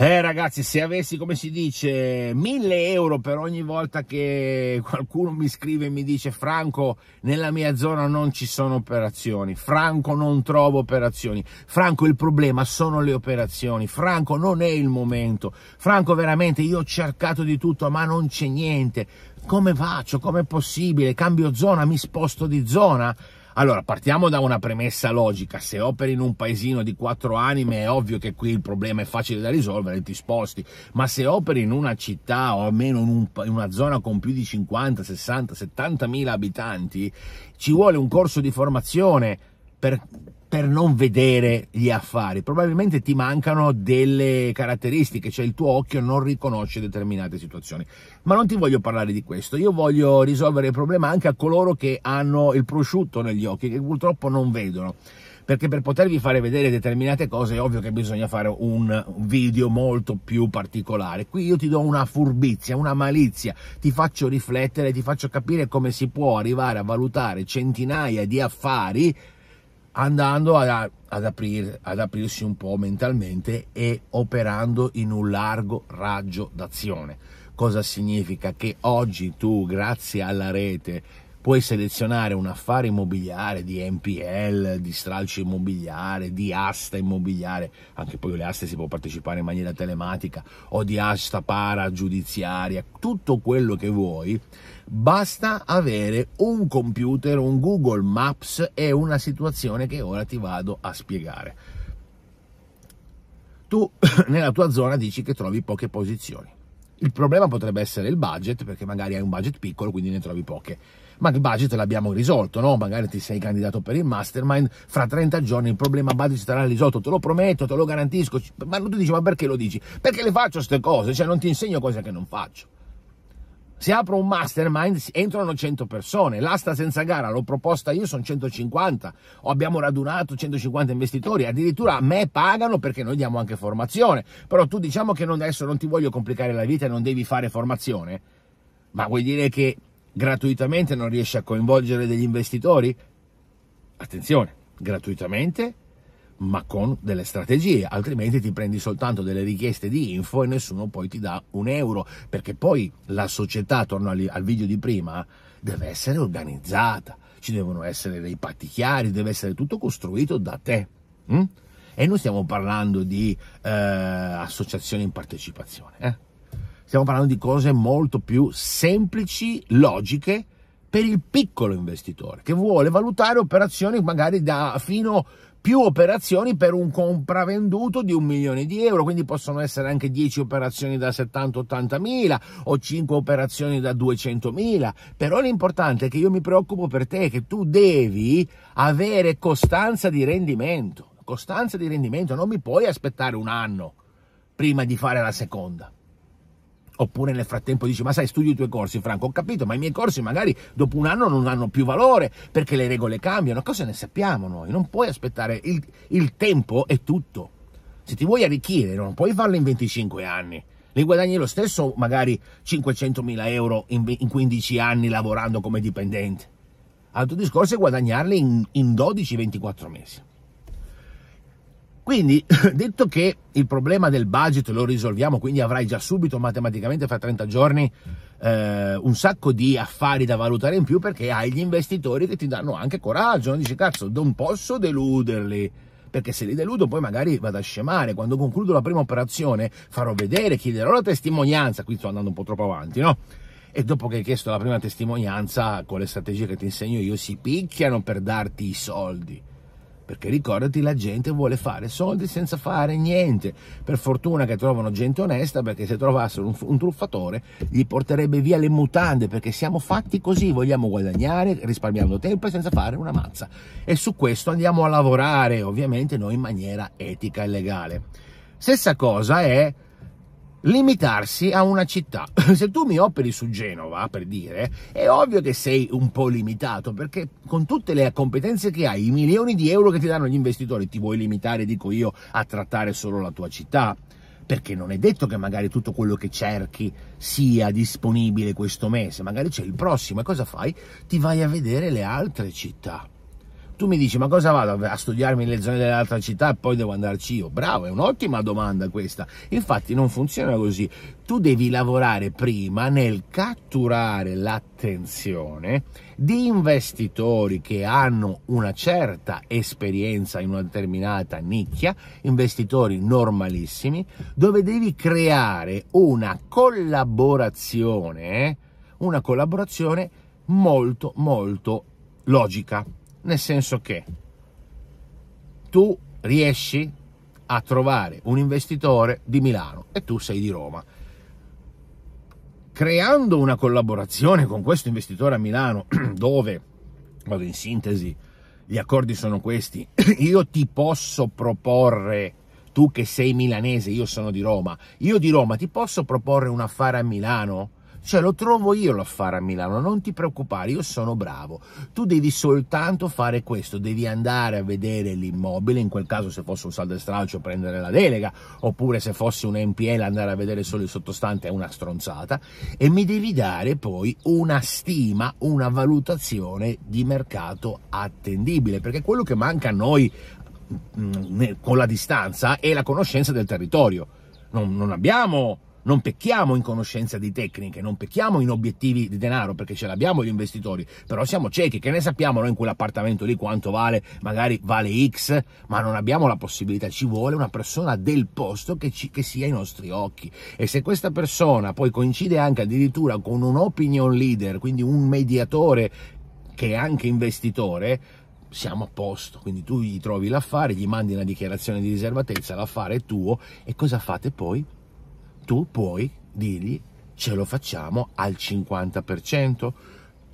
Eh ragazzi, se avessi, come si dice, mille euro per ogni volta che qualcuno mi scrive e mi dice Franco, nella mia zona non ci sono operazioni, Franco non trovo operazioni, Franco il problema sono le operazioni, Franco non è il momento, Franco veramente io ho cercato di tutto ma non c'è niente, come faccio, come è possibile, cambio zona, mi sposto di zona? Allora, partiamo da una premessa logica. Se operi in un paesino di quattro anime è ovvio che qui il problema è facile da risolvere, ti sposti. Ma se operi in una città o almeno in, un, in una zona con più di 50, 60, 70 mila abitanti, ci vuole un corso di formazione per per non vedere gli affari. Probabilmente ti mancano delle caratteristiche, cioè il tuo occhio non riconosce determinate situazioni. Ma non ti voglio parlare di questo, io voglio risolvere il problema anche a coloro che hanno il prosciutto negli occhi, che purtroppo non vedono. Perché per potervi fare vedere determinate cose è ovvio che bisogna fare un video molto più particolare. Qui io ti do una furbizia, una malizia, ti faccio riflettere, ti faccio capire come si può arrivare a valutare centinaia di affari andando ad, ad, aprir, ad aprirsi un po' mentalmente e operando in un largo raggio d'azione. Cosa significa che oggi tu, grazie alla rete, puoi selezionare un affare immobiliare di NPL, di stralcio immobiliare, di asta immobiliare, anche poi le aste si può partecipare in maniera telematica, o di asta para giudiziaria, tutto quello che vuoi, basta avere un computer, un Google Maps e una situazione che ora ti vado a spiegare. Tu nella tua zona dici che trovi poche posizioni. Il problema potrebbe essere il budget, perché magari hai un budget piccolo, quindi ne trovi poche ma il budget l'abbiamo risolto, no? Magari ti sei candidato per il mastermind, fra 30 giorni il problema budget sarà risolto, te lo prometto, te lo garantisco. Ma tu dici, ma perché lo dici? Perché le faccio queste cose, cioè non ti insegno cose che non faccio. Se apro un mastermind entrano 100 persone, l'asta senza gara l'ho proposta io, sono 150, o abbiamo radunato 150 investitori, addirittura a me pagano perché noi diamo anche formazione, però tu diciamo che non, adesso non ti voglio complicare la vita e non devi fare formazione, ma vuoi dire che gratuitamente non riesce a coinvolgere degli investitori? Attenzione, gratuitamente ma con delle strategie, altrimenti ti prendi soltanto delle richieste di info e nessuno poi ti dà un euro, perché poi la società, torno al video di prima, deve essere organizzata, ci devono essere dei patti chiari, deve essere tutto costruito da te. Hm? E non stiamo parlando di eh, associazioni in partecipazione. Eh? Stiamo parlando di cose molto più semplici, logiche per il piccolo investitore che vuole valutare operazioni magari da fino più operazioni per un compravenduto di un milione di euro, quindi possono essere anche 10 operazioni da 70-80 mila o 5 operazioni da 200 mila, però l'importante è che io mi preoccupo per te, che tu devi avere costanza di rendimento, costanza di rendimento, non mi puoi aspettare un anno prima di fare la seconda. Oppure nel frattempo dici, ma sai, studi i tuoi corsi, Franco, ho capito, ma i miei corsi magari dopo un anno non hanno più valore perché le regole cambiano. Cosa ne sappiamo noi? Non puoi aspettare, il, il tempo è tutto. Se ti vuoi arricchire, non puoi farlo in 25 anni ne guadagni lo stesso magari 500.000 euro in, 15 anni lavorando come dipendente. Altro discorso è guadagnarli in, in 12-24 mesi. Quindi, detto che il problema del budget lo risolviamo, quindi avrai già subito matematicamente fra 30 giorni eh, un sacco di affari da valutare in più perché hai gli investitori che ti danno anche coraggio, non dici cazzo, non posso deluderli perché se li deludo poi magari vado a scemare. Quando concludo la prima operazione farò vedere, chiederò la testimonianza, qui sto andando un po' troppo avanti, no? E dopo che hai chiesto la prima testimonianza, con le strategie che ti insegno io, si picchiano per darti i soldi perché ricordati la gente vuole fare soldi senza fare niente. Per fortuna che trovano gente onesta perché se trovassero un, un truffatore gli porterebbe via le mutande perché siamo fatti così, vogliamo guadagnare risparmiando tempo e senza fare una mazza. E su questo andiamo a lavorare, ovviamente noi in maniera etica e legale. Stessa cosa è limitarsi a una città. Se tu mi operi su Genova, per dire, è ovvio che sei un po' limitato, perché con tutte le competenze che hai, i milioni di euro che ti danno gli investitori, ti vuoi limitare, dico io, a trattare solo la tua città? Perché non è detto che magari tutto quello che cerchi sia disponibile questo mese, magari c'è il prossimo e cosa fai? Ti vai a vedere le altre città tu mi dici ma cosa vado a studiarmi le zone dell'altra città e poi devo andarci io? Bravo, è un'ottima domanda questa. Infatti non funziona così. Tu devi lavorare prima nel catturare l'attenzione di investitori che hanno una certa esperienza in una determinata nicchia, investitori normalissimi, dove devi creare una collaborazione, una collaborazione molto molto logica nel senso che tu riesci a trovare un investitore di Milano e tu sei di Roma. Creando una collaborazione con questo investitore a Milano, dove, vado in sintesi, gli accordi sono questi, io ti posso proporre, tu che sei milanese, io sono di Roma, io di Roma ti posso proporre un affare a Milano? Cioè lo trovo io l'affare a Milano, non ti preoccupare, io sono bravo. Tu devi soltanto fare questo, devi andare a vedere l'immobile, in quel caso se fosse un saldo e stralcio prendere la delega, oppure se fosse un NPL andare a vedere solo il sottostante è una stronzata, e mi devi dare poi una stima, una valutazione di mercato attendibile, perché quello che manca a noi mm, mm, con la distanza è la conoscenza del territorio. non, non abbiamo non pecchiamo in conoscenza di tecniche, non pecchiamo in obiettivi di denaro perché ce l'abbiamo gli investitori, però siamo ciechi, che ne sappiamo noi in quell'appartamento lì quanto vale, magari vale X, ma non abbiamo la possibilità, ci vuole una persona del posto che, ci, che sia ai nostri occhi e se questa persona poi coincide anche addirittura con un opinion leader, quindi un mediatore che è anche investitore, siamo a posto. Quindi tu gli trovi l'affare, gli mandi una dichiarazione di riservatezza, l'affare è tuo e cosa fate poi? tu puoi dirgli ce lo facciamo al 50%,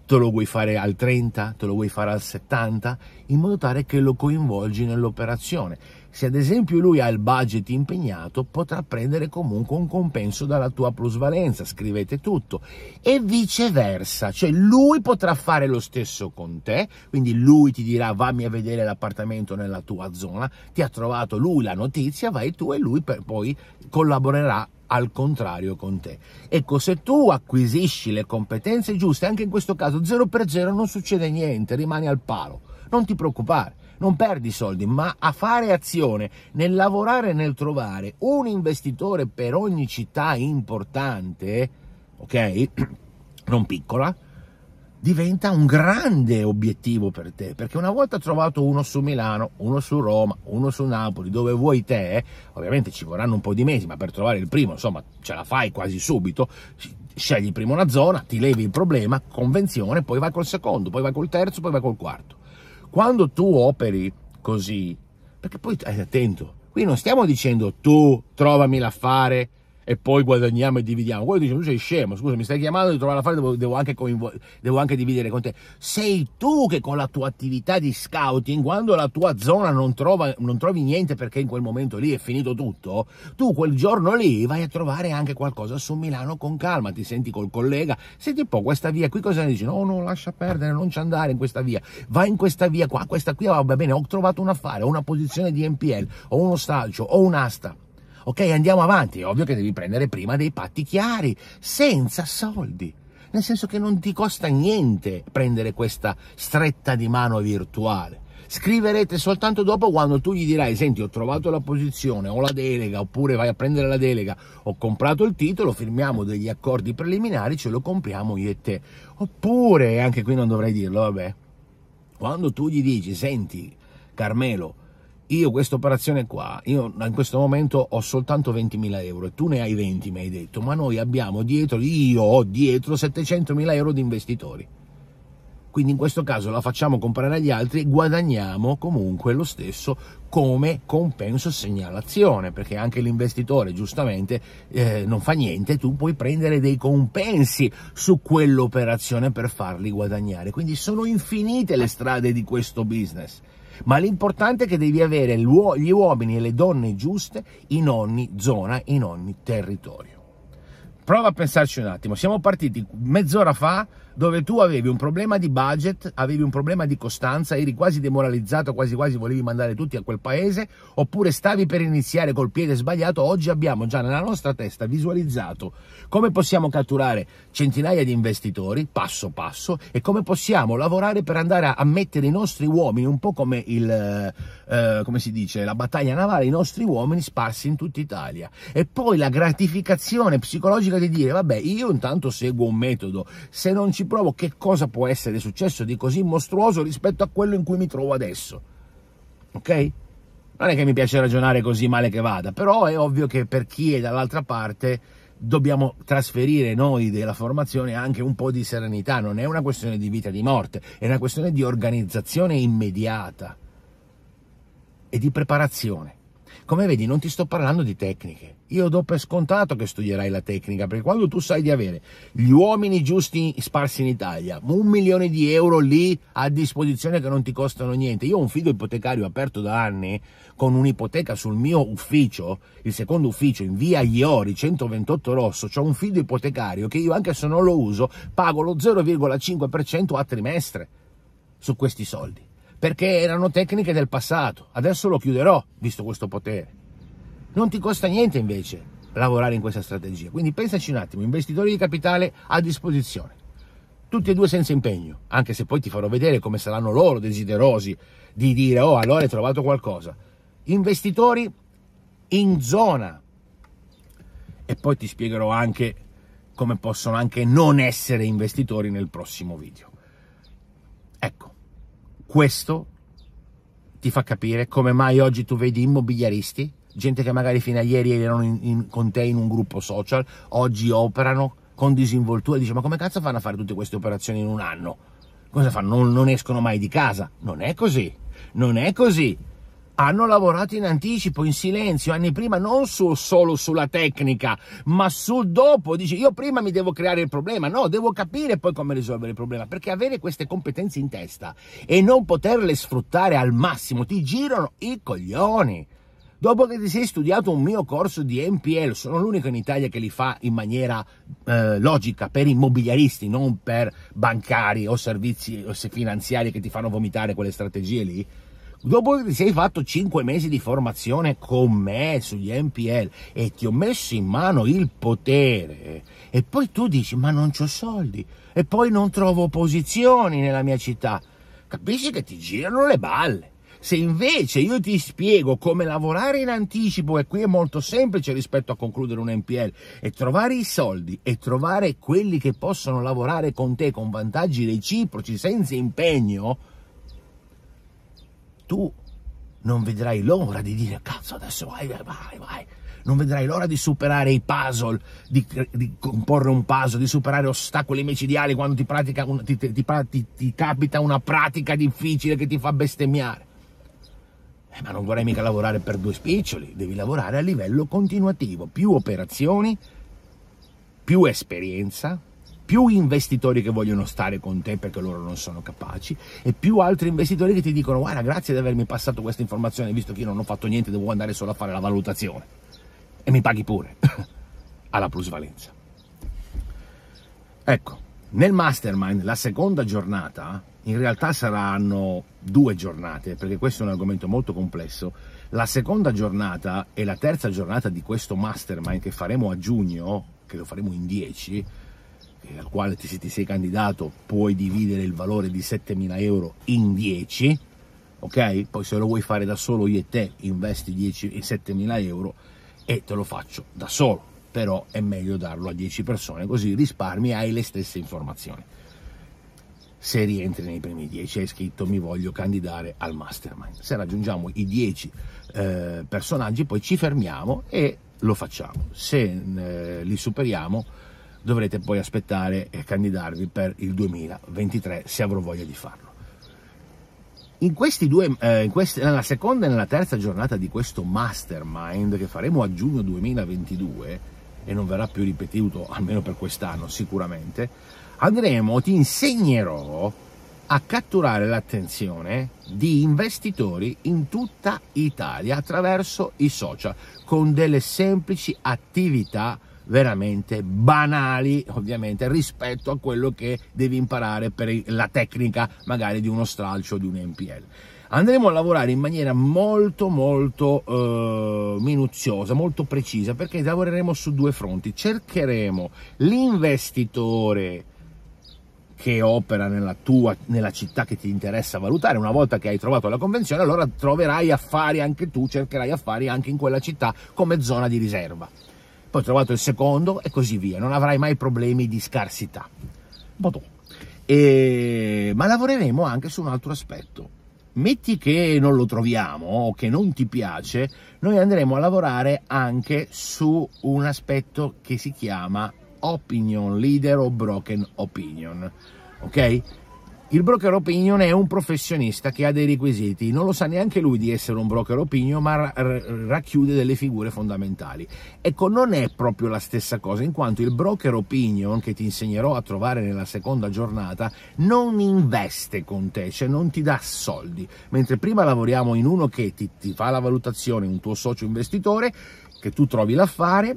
te lo vuoi fare al 30%, te lo vuoi fare al 70%, in modo tale che lo coinvolgi nell'operazione. Se ad esempio lui ha il budget impegnato, potrà prendere comunque un compenso dalla tua plusvalenza, scrivete tutto. E viceversa, cioè lui potrà fare lo stesso con te, quindi lui ti dirà vammi a vedere l'appartamento nella tua zona, ti ha trovato lui la notizia, vai tu e lui poi collaborerà al contrario con te. Ecco, se tu acquisisci le competenze giuste, anche in questo caso 0 per 0 non succede niente, rimani al palo, non ti preoccupare. Non perdi soldi, ma a fare azione nel lavorare nel trovare un investitore per ogni città importante, ok? Non piccola, diventa un grande obiettivo per te, perché una volta trovato uno su Milano, uno su Roma, uno su Napoli, dove vuoi te, ovviamente ci vorranno un po' di mesi, ma per trovare il primo, insomma, ce la fai quasi subito, scegli prima una zona, ti levi il problema, convenzione, poi vai col secondo, poi vai col terzo, poi vai col quarto. Quando tu operi così, perché poi stai attento, qui non stiamo dicendo tu trovami l'affare, e poi guadagniamo e dividiamo. Quello dice, tu sei scemo, scusa, mi stai chiamando, devo trovare la fare, devo, devo, anche coinvol- devo anche dividere con te. Sei tu che con la tua attività di scouting, quando la tua zona non, trova, non trovi niente perché in quel momento lì è finito tutto, tu quel giorno lì vai a trovare anche qualcosa su Milano con calma, ti senti col collega, senti un po' questa via qui cosa ne dici? No, no, lascia perdere, non ci andare in questa via, vai in questa via qua, questa qui va bene, ho trovato un affare, ho una posizione di NPL, ho uno stalcio, ho un'asta Ok, andiamo avanti. È ovvio che devi prendere prima dei patti chiari, senza soldi. Nel senso che non ti costa niente prendere questa stretta di mano virtuale. Scriverete soltanto dopo quando tu gli dirai: Senti, ho trovato la posizione, ho la delega, oppure vai a prendere la delega, ho comprato il titolo, firmiamo degli accordi preliminari, ce lo compriamo io e te. Oppure, anche qui non dovrei dirlo, vabbè, quando tu gli dici: Senti, Carmelo, io questa operazione qua, io in questo momento ho soltanto 20.000 euro e tu ne hai 20, mi hai detto, ma noi abbiamo dietro, io ho dietro 700.000 euro di investitori. Quindi in questo caso la facciamo comprare agli altri e guadagniamo comunque lo stesso come compenso segnalazione, perché anche l'investitore giustamente eh, non fa niente, tu puoi prendere dei compensi su quell'operazione per farli guadagnare. Quindi sono infinite le strade di questo business ma l'importante è che devi avere gli uomini e le donne giuste in ogni zona, in ogni territorio. Prova a pensarci un attimo, siamo partiti mezz'ora fa dove tu avevi un problema di budget, avevi un problema di costanza, eri quasi demoralizzato, quasi quasi volevi mandare tutti a quel paese, oppure stavi per iniziare col piede sbagliato, oggi abbiamo già nella nostra testa visualizzato come possiamo catturare centinaia di investitori passo passo e come possiamo lavorare per andare a, mettere i nostri uomini un po' come il eh, eh come si dice, la battaglia navale, i nostri uomini sparsi in tutta Italia. E poi la gratificazione psicologica di dire vabbè, io intanto seguo un metodo, se non ci ci provo che cosa può essere successo di così mostruoso rispetto a quello in cui mi trovo adesso. Ok? Non è che mi piace ragionare così male che vada, però è ovvio che per chi è dall'altra parte dobbiamo trasferire noi della formazione anche un po' di serenità, non è una questione di vita e di morte, è una questione di organizzazione immediata e di preparazione. Come vedi, non ti sto parlando di tecniche. Io do per scontato che studierai la tecnica, perché quando tu sai di avere gli uomini giusti sparsi in Italia, un milione di euro lì a disposizione che non ti costano niente. Io ho un fido ipotecario aperto da anni con un'ipoteca sul mio ufficio, il secondo ufficio in via Iori 128 Rosso, c'ho un fido ipotecario che io anche se non lo uso pago lo 0,5% a trimestre su questi soldi perché erano tecniche del passato. Adesso lo chiuderò, visto questo potere. Non ti costa niente invece lavorare in questa strategia. Quindi pensaci un attimo, investitori di capitale a disposizione. Tutti e due senza impegno, anche se poi ti farò vedere come saranno loro desiderosi di dire oh allora hai trovato qualcosa. Investitori in zona. E poi ti spiegherò anche come possono anche non essere investitori nel prossimo video. Ecco, questo ti fa capire come mai oggi tu vedi immobiliaristi, gente che magari fino a ieri erano in, in, con te in un gruppo social, oggi operano con disinvoltura, e dici ma come cazzo fanno a fare tutte queste operazioni in un anno? Cosa fanno? non, non escono mai di casa. Non è così, non è così hanno lavorato in anticipo, in silenzio, anni prima, non su, solo sulla tecnica, ma sul dopo. Dici, io prima mi devo creare il problema, no, devo capire poi come risolvere il problema, perché avere queste competenze in testa e non poterle sfruttare al massimo ti girano i coglioni. Dopo che ti sei studiato un mio corso di MPL, sono l'unico in Italia che li fa in maniera eh, logica per immobiliaristi, non per bancari o servizi finanziari che ti fanno vomitare quelle strategie lì dopo che ti sei fatto 5 mesi di formazione con me sugli NPL e ti ho messo in mano il potere e poi tu dici ma non ho soldi e poi non trovo posizioni nella mia città, capisci che ti girano le balle. Se invece io ti spiego come lavorare in anticipo, e qui è molto semplice rispetto a concludere un NPL, e trovare i soldi e trovare quelli che possono lavorare con te con vantaggi reciproci senza impegno, tu non vedrai l'ora di dire cazzo adesso vai, vai, vai, vai. Non vedrai l'ora di superare i puzzle, di, di, comporre un puzzle, di superare ostacoli micidiali quando ti, un, ti, ti, ti, capita una pratica difficile che ti fa bestemmiare. Eh, ma non vorrei mica lavorare per due spiccioli, devi lavorare a livello continuativo, più operazioni, più esperienza, più investitori che vogliono stare con te perché loro non sono capaci e più altri investitori che ti dicono guarda grazie di avermi passato questa informazione visto che io non ho fatto niente devo andare solo a fare la valutazione e mi paghi pure alla plusvalenza. Ecco, nel mastermind la seconda giornata in realtà saranno due giornate perché questo è un argomento molto complesso. La seconda giornata e la terza giornata di questo mastermind che faremo a giugno, che lo faremo in 10, eh, al quale ti, ti sei candidato puoi dividere il valore di 7.000 euro in 10, ok? Poi se lo vuoi fare da solo io e te investi 10, 7.000 eh, euro e te lo faccio da solo, però è meglio darlo a 10 persone così risparmi e hai le stesse informazioni. Se rientri nei primi 10 hai scritto mi voglio candidare al mastermind. Se raggiungiamo i 10 eh, personaggi poi ci fermiamo e lo facciamo. Se eh, li superiamo dovrete poi aspettare e candidarvi per il 2023 se avrò voglia di farlo. In questi due, eh, in questi, nella seconda e nella terza giornata di questo mastermind che faremo a giugno 2022, e non verrà più ripetuto almeno per quest'anno sicuramente, andremo, ti insegnerò a catturare l'attenzione di investitori in tutta Italia attraverso i social con delle semplici attività veramente banali ovviamente rispetto a quello che devi imparare per la tecnica magari di uno stralcio di un MPL andremo a lavorare in maniera molto molto eh, minuziosa, molto precisa, perché lavoreremo su due fronti. Cercheremo l'investitore che opera nella tua nella città che ti interessa valutare, una volta che hai trovato la convenzione, allora troverai affari anche tu, cercherai affari anche in quella città come zona di riserva poi ho trovato il secondo e così via, non avrai mai problemi di scarsità. E... ma lavoreremo anche su un altro aspetto. Metti che non lo troviamo o che non ti piace, noi andremo a lavorare anche su un aspetto che si chiama opinion leader o broken opinion. Ok? Il broker opinion è un professionista che ha dei requisiti, non lo sa neanche lui di essere un broker opinion, ma racchiude delle figure fondamentali. Ecco, non è proprio la stessa cosa, in quanto il broker opinion che ti insegnerò a trovare nella seconda giornata non investe con te, cioè non ti dà soldi, mentre prima lavoriamo in uno che ti, ti fa la valutazione, un tuo socio investitore, che tu trovi l'affare,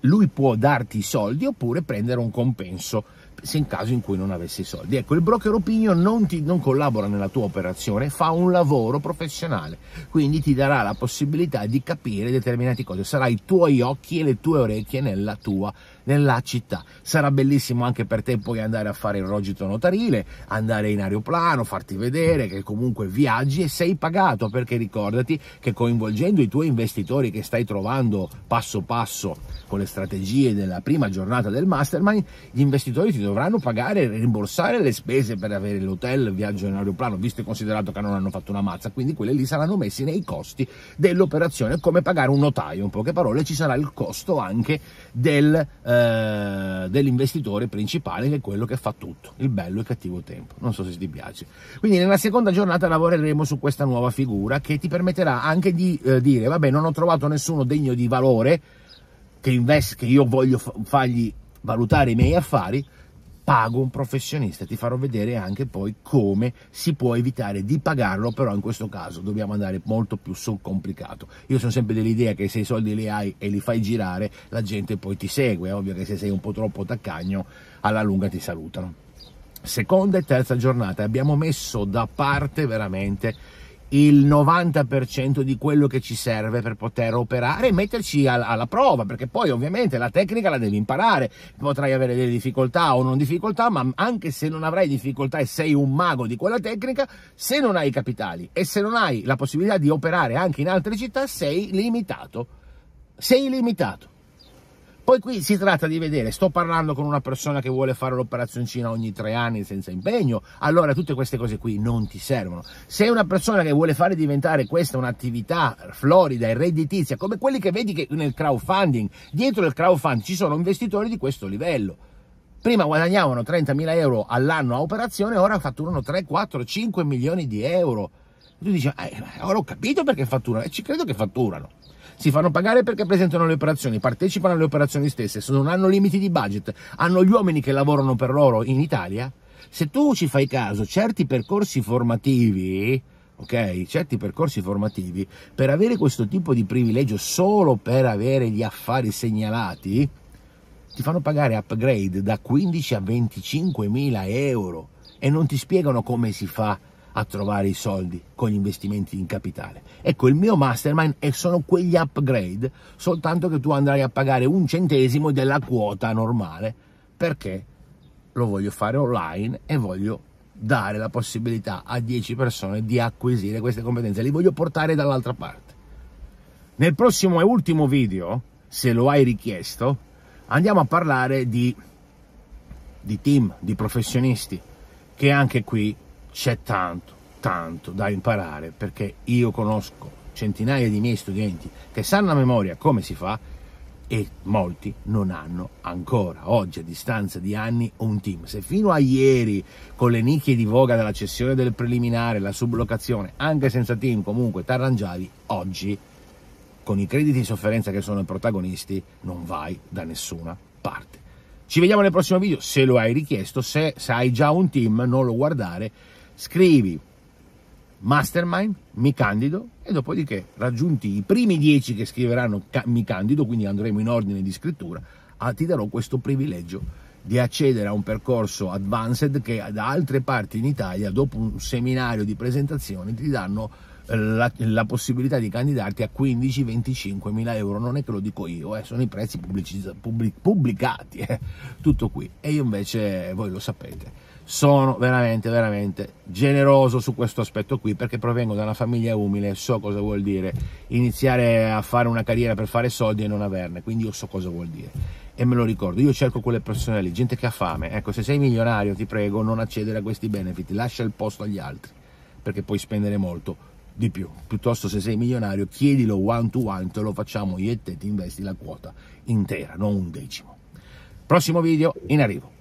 lui può darti i soldi oppure prendere un compenso se in caso in cui non avessi i soldi. Ecco, il broker opinion non, ti, non collabora nella tua operazione, fa un lavoro professionale, quindi ti darà la possibilità di capire determinate cose, sarà i tuoi occhi e le tue orecchie nella tua nella città. Sarà bellissimo anche per te poi andare a fare il rogito notarile, andare in aeroplano, farti vedere che comunque viaggi e sei pagato perché ricordati che coinvolgendo i tuoi investitori che stai trovando passo passo con le strategie della prima giornata del mastermind, gli investitori ti dovranno dovranno pagare e rimborsare le spese per avere l'hotel, il viaggio in aeroplano, visto e considerato che non hanno fatto una mazza, quindi quelle lì saranno messi nei costi dell'operazione, come pagare un notaio, in poche parole ci sarà il costo anche del, eh, dell'investitore principale che è quello che fa tutto, il bello e il cattivo tempo, non so se ti piace. Quindi nella seconda giornata lavoreremo su questa nuova figura che ti permetterà anche di eh, dire, vabbè non ho trovato nessuno degno di valore, che, invest- che io voglio fargli valutare i miei affari, pago un professionista, ti farò vedere anche poi come si può evitare di pagarlo, però in questo caso dobbiamo andare molto più sul complicato. Io sono sempre dell'idea che se i soldi li hai e li fai girare, la gente poi ti segue, è ovvio che se sei un po' troppo taccagno, alla lunga ti salutano. Seconda e terza giornata abbiamo messo da parte veramente il 90% di quello che ci serve per poter operare e metterci alla, alla prova, perché poi ovviamente la tecnica la devi imparare, potrai avere delle difficoltà o non difficoltà, ma anche se non avrai difficoltà e sei un mago di quella tecnica, se non hai i capitali e se non hai la possibilità di operare anche in altre città, sei limitato. Sei limitato. Poi qui si tratta di vedere, sto parlando con una persona che vuole fare l'operazioncina ogni tre anni senza impegno, allora tutte queste cose qui non ti servono. Se è una persona che vuole fare diventare questa un'attività florida e redditizia, come quelli che vedi che nel crowdfunding, dietro il crowdfunding ci sono investitori di questo livello. Prima guadagnavano 30.000 euro all'anno a operazione, ora fatturano 3, 4, 5 milioni di euro. Tu dici, eh, ora ho capito perché fatturano, e ci credo che fatturano si fanno pagare perché presentano le operazioni, partecipano alle operazioni stesse, se non hanno limiti di budget, hanno gli uomini che lavorano per loro in Italia, se tu ci fai caso, certi percorsi formativi, ok? Certi percorsi formativi, per avere questo tipo di privilegio solo per avere gli affari segnalati, ti fanno pagare upgrade da 15 a 25 mila euro e non ti spiegano come si fa a trovare i soldi con gli investimenti in capitale. Ecco, il mio mastermind sono quegli upgrade, soltanto che tu andrai a pagare un centesimo della quota normale, perché lo voglio fare online e voglio dare la possibilità a 10 persone di acquisire queste competenze, li voglio portare dall'altra parte. Nel prossimo e ultimo video, se lo hai richiesto, andiamo a parlare di, di team, di professionisti, che anche qui c'è tanto, tanto da imparare perché io conosco centinaia di miei studenti che sanno a memoria come si fa e molti non hanno ancora oggi a distanza di anni un team. Se fino a ieri con le nicchie di voga della cessione del preliminare, la sublocazione, anche senza team comunque ti arrangiavi oggi con i crediti in sofferenza che sono i protagonisti non vai da nessuna parte. Ci vediamo nel prossimo video, se lo hai richiesto, se, se hai già un team non lo guardare scrivi mastermind, mi candido e dopodiché raggiunti i primi 10 che scriveranno mi candido, quindi andremo in ordine di scrittura, ah, ti darò questo privilegio di accedere a un percorso advanced che da altre parti in Italia, dopo un seminario di presentazione, ti danno eh, la, la possibilità di candidarti a 15-25 mila euro. Non è che lo dico io, eh, sono i prezzi pubblic pubblicati, eh. tutto qui. E io invece, voi lo sapete sono veramente veramente generoso su questo aspetto qui perché provengo da una famiglia umile so cosa vuol dire iniziare a fare una carriera per fare soldi e non averne quindi io so cosa vuol dire e me lo ricordo io cerco quelle persone lì gente che ha fame ecco se sei milionario ti prego non accedere a questi benefit lascia il posto agli altri perché puoi spendere molto di più piuttosto se sei milionario chiedilo one to one te lo facciamo io e te ti investi la quota intera non un decimo prossimo video in arrivo